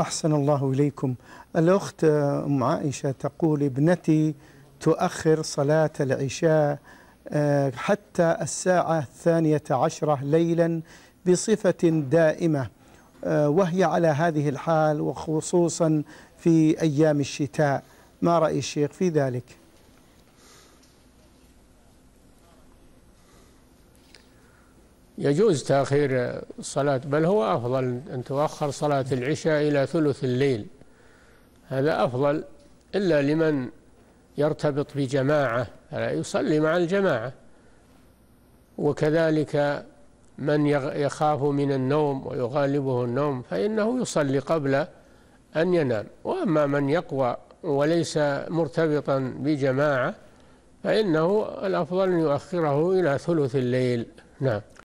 أحسن الله إليكم الأخت آه، أم عائشة تقول ابنتي تؤخر صلاة العشاء آه، حتى الساعة الثانية عشرة ليلا بصفة دائمة آه، وهي على هذه الحال وخصوصا في أيام الشتاء ما رأي الشيخ في ذلك؟ يجوز تأخير الصلاة بل هو أفضل أن تؤخر صلاة العشاء إلى ثلث الليل هذا أفضل إلا لمن يرتبط بجماعة فلا يصلي مع الجماعة وكذلك من يخاف من النوم ويغالبه النوم فإنه يصلي قبل أن ينام وأما من يقوى وليس مرتبطا بجماعة فإنه الأفضل أن يؤخره إلى ثلث الليل نعم